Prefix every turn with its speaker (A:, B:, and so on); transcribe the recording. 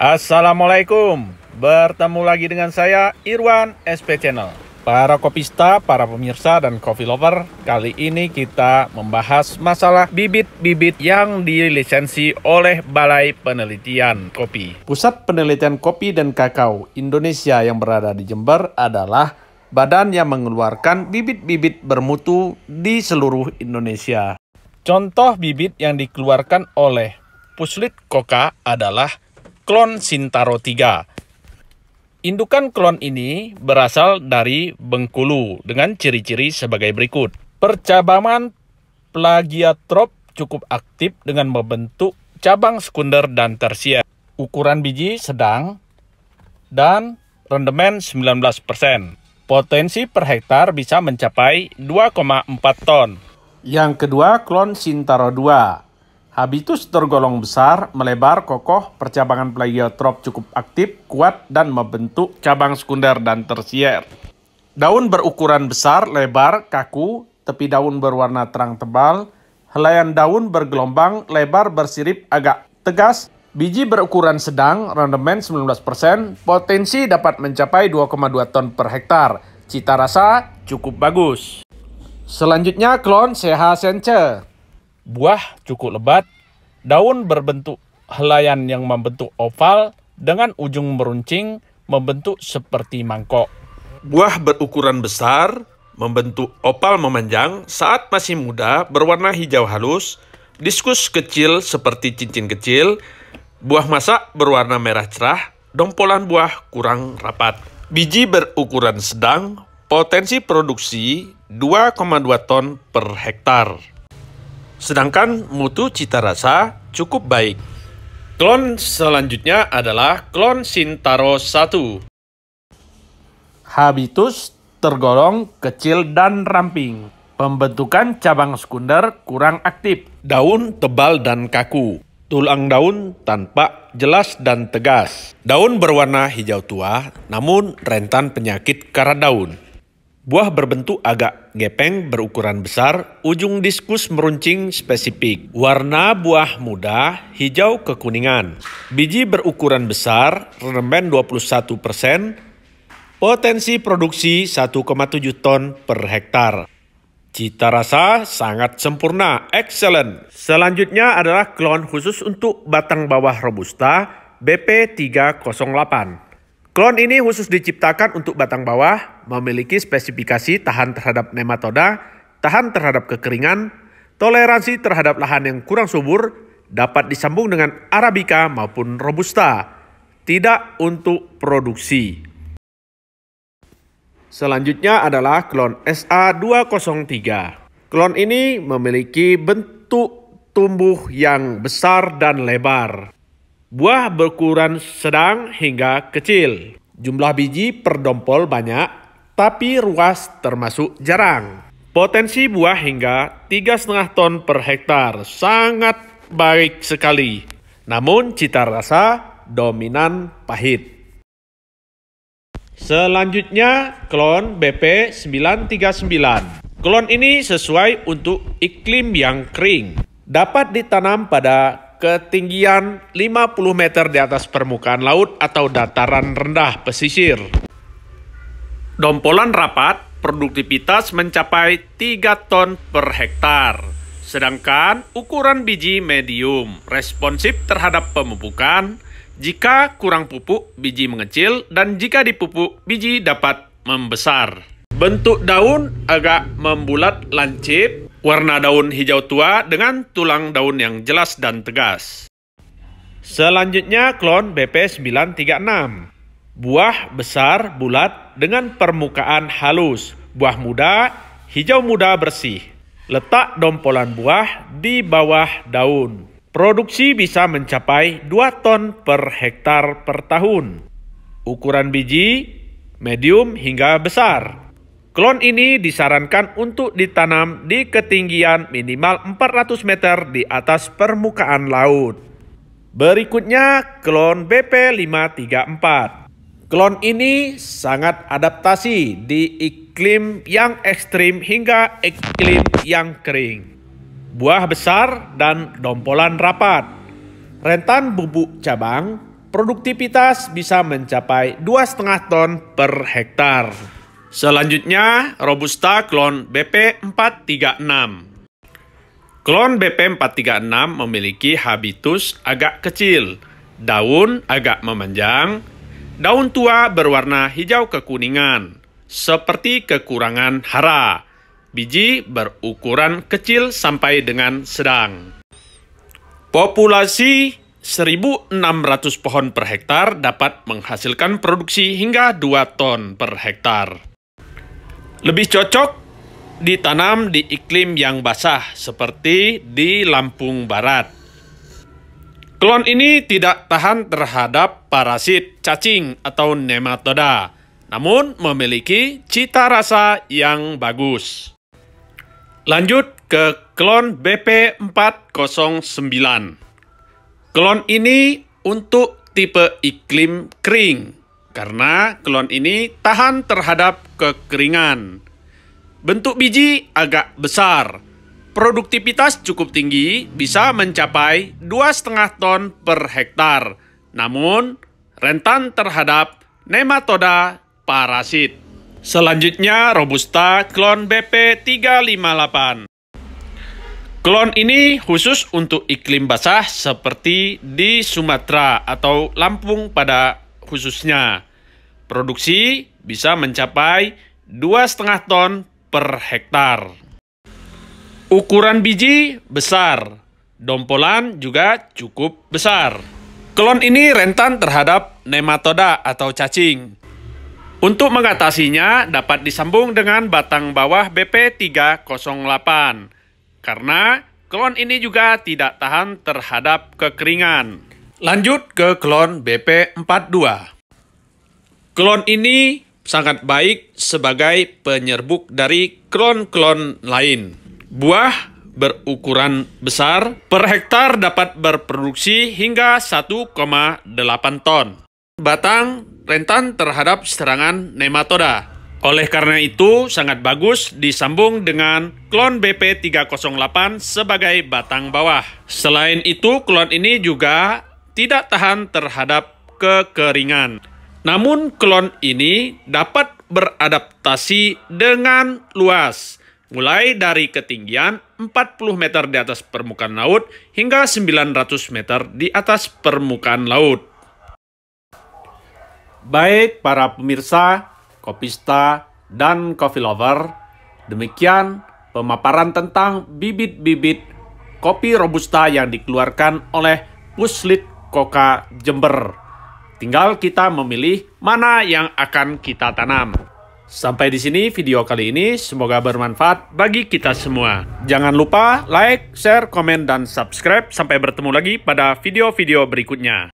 A: Assalamualaikum Bertemu lagi dengan saya Irwan SP Channel Para kopista, para pemirsa dan coffee lover Kali ini kita membahas masalah bibit-bibit yang dilisensi oleh Balai Penelitian Kopi Pusat Penelitian Kopi dan Kakao Indonesia yang berada di Jember adalah Badan yang mengeluarkan bibit-bibit bermutu di seluruh Indonesia Contoh bibit yang dikeluarkan oleh Puslit Koka adalah klon Sintaro 3. Indukan klon ini berasal dari Bengkulu dengan ciri-ciri sebagai berikut. Percabangan plagiatrop cukup aktif dengan membentuk cabang sekunder dan tersier. Ukuran biji sedang dan rendemen 19%. Potensi per hektar bisa mencapai 2,4 ton. Yang kedua, klon Sintaro 2 Habitus tergolong besar, melebar, kokoh, percabangan pleiotrop cukup aktif, kuat, dan membentuk cabang sekunder dan tersier. Daun berukuran besar, lebar, kaku, tepi daun berwarna terang tebal, helaian daun bergelombang, lebar, bersirip, agak tegas, biji berukuran sedang, rendemen 19%, potensi dapat mencapai 2,2 ton per hektar. Cita rasa cukup bagus. Selanjutnya klon CH Sence buah cukup lebat, daun berbentuk helaian yang membentuk oval dengan ujung meruncing membentuk seperti mangkok. Buah berukuran besar membentuk opal memanjang saat masih muda berwarna hijau halus, diskus kecil seperti cincin kecil, buah masak berwarna merah cerah, dompolan buah kurang rapat. Biji berukuran sedang, potensi produksi 2,2 ton per hektar sedangkan mutu cita rasa cukup baik. Klon selanjutnya adalah klon Sintaro 1. Habitus tergolong kecil dan ramping. Pembentukan cabang sekunder kurang aktif. Daun tebal dan kaku. Tulang daun tanpa jelas dan tegas. Daun berwarna hijau tua, namun rentan penyakit karena daun. Buah berbentuk agak gepeng berukuran besar, ujung diskus meruncing spesifik. Warna buah muda hijau kekuningan. Biji berukuran besar, rendemen 21 persen, potensi produksi 1,7 ton per hektar. Cita rasa sangat sempurna, excellent. Selanjutnya adalah klon khusus untuk batang bawah Robusta BP308. Klon ini khusus diciptakan untuk batang bawah, memiliki spesifikasi tahan terhadap nematoda, tahan terhadap kekeringan, toleransi terhadap lahan yang kurang subur, dapat disambung dengan Arabica maupun Robusta, tidak untuk produksi. Selanjutnya adalah klon SA203. Klon ini memiliki bentuk tumbuh yang besar dan lebar. Buah berukuran sedang hingga kecil. Jumlah biji per dompol banyak, tapi ruas termasuk jarang. Potensi buah hingga 3,5 ton per hektar sangat baik sekali. Namun cita rasa dominan pahit. Selanjutnya klon BP939. Klon ini sesuai untuk iklim yang kering. Dapat ditanam pada ketinggian 50 meter di atas permukaan laut atau dataran rendah pesisir. Dompolan rapat, produktivitas mencapai 3 ton per hektar. Sedangkan ukuran biji medium, responsif terhadap pemupukan, jika kurang pupuk, biji mengecil, dan jika dipupuk, biji dapat membesar. Bentuk daun agak membulat lancip, Warna daun hijau tua dengan tulang daun yang jelas dan tegas. Selanjutnya klon BP936. Buah besar bulat dengan permukaan halus, buah muda, hijau muda bersih. Letak dompolan buah di bawah daun. Produksi bisa mencapai 2 ton per hektar per tahun. Ukuran biji medium hingga besar. Klon ini disarankan untuk ditanam di ketinggian minimal 400 meter di atas permukaan laut. Berikutnya klon BP534. Klon ini sangat adaptasi di iklim yang ekstrim hingga iklim yang kering. Buah besar dan dompolan rapat. Rentan bubuk cabang, produktivitas bisa mencapai 2,5 ton per hektare. Selanjutnya, Robusta klon BP436. Klon BP436 memiliki habitus agak kecil, daun agak memanjang, daun tua berwarna hijau kekuningan, seperti kekurangan hara. Biji berukuran kecil sampai dengan sedang. Populasi 1.600 pohon per hektar dapat menghasilkan produksi hingga 2 ton per hektar. Lebih cocok ditanam di iklim yang basah seperti di Lampung Barat. Klon ini tidak tahan terhadap parasit cacing atau nematoda, namun memiliki cita rasa yang bagus. Lanjut ke klon BP409. Klon ini untuk tipe iklim kering, karena klon ini tahan terhadap kekeringan. Bentuk biji agak besar. Produktivitas cukup tinggi, bisa mencapai 2,5 ton per hektar. Namun, rentan terhadap nematoda parasit. Selanjutnya, Robusta klon BP358. Klon ini khusus untuk iklim basah seperti di Sumatera atau Lampung pada khususnya. Produksi bisa mencapai 2,5 ton per hektar. Ukuran biji besar, dompolan juga cukup besar. Klon ini rentan terhadap nematoda atau cacing. Untuk mengatasinya dapat disambung dengan batang bawah BP308 karena klon ini juga tidak tahan terhadap kekeringan. Lanjut ke klon BP42. Klon ini sangat baik sebagai penyerbuk dari klon-klon lain. Buah berukuran besar per hektar dapat berproduksi hingga 1,8 ton. Batang rentan terhadap serangan nematoda. Oleh karena itu, sangat bagus disambung dengan klon BP308 sebagai batang bawah. Selain itu, klon ini juga tidak tahan terhadap kekeringan. Namun klon ini dapat beradaptasi dengan luas, mulai dari ketinggian 40 meter di atas permukaan laut hingga 900 meter di atas permukaan laut. Baik para pemirsa, kopista, dan coffee lover, demikian pemaparan tentang bibit-bibit kopi robusta yang dikeluarkan oleh Puslit Koka Jember. Tinggal kita memilih mana yang akan kita tanam. Sampai di sini video kali ini, semoga bermanfaat bagi kita semua. Jangan lupa like, share, komen, dan subscribe. Sampai bertemu lagi pada video-video berikutnya.